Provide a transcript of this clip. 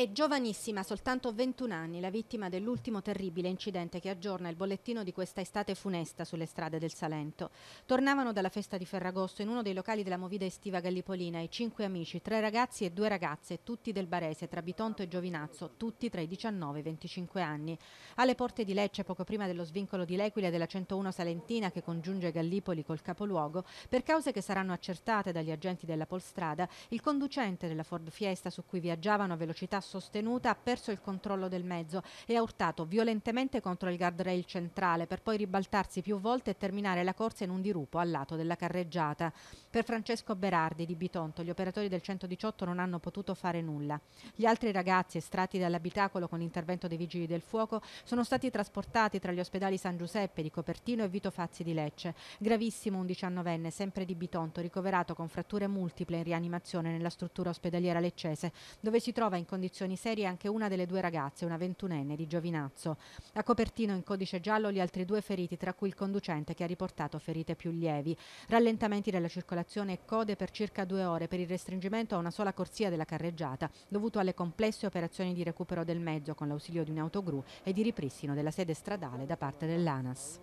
È giovanissima, soltanto 21 anni, la vittima dell'ultimo terribile incidente che aggiorna il bollettino di questa estate funesta sulle strade del Salento. Tornavano dalla festa di Ferragosto in uno dei locali della movida estiva gallipolina i cinque amici, tre ragazzi e due ragazze, tutti del Barese, tra Bitonto e Giovinazzo, tutti tra i 19 e i 25 anni. Alle porte di Lecce, poco prima dello svincolo di L'Equile e della 101 Salentina che congiunge Gallipoli col capoluogo, per cause che saranno accertate dagli agenti della Polstrada, il conducente della Ford Fiesta su cui viaggiavano a velocità sostenuta ha perso il controllo del mezzo e ha urtato violentemente contro il guardrail centrale per poi ribaltarsi più volte e terminare la corsa in un dirupo al lato della carreggiata. Per Francesco Berardi di Bitonto gli operatori del 118 non hanno potuto fare nulla. Gli altri ragazzi estratti dall'abitacolo con l'intervento dei vigili del fuoco sono stati trasportati tra gli ospedali San Giuseppe di Copertino e Vito Fazzi di Lecce. Gravissimo un 19enne, sempre di Bitonto, ricoverato con fratture multiple in rianimazione nella struttura ospedaliera leccese, dove si trova in condizioni condizioni serie anche una delle due ragazze, una ventunenne di Giovinazzo. A Copertino in codice giallo gli altri due feriti, tra cui il conducente che ha riportato ferite più lievi. Rallentamenti della circolazione e code per circa due ore per il restringimento a una sola corsia della carreggiata, dovuto alle complesse operazioni di recupero del mezzo con l'ausilio di un'autogru e di ripristino della sede stradale da parte dell'ANAS.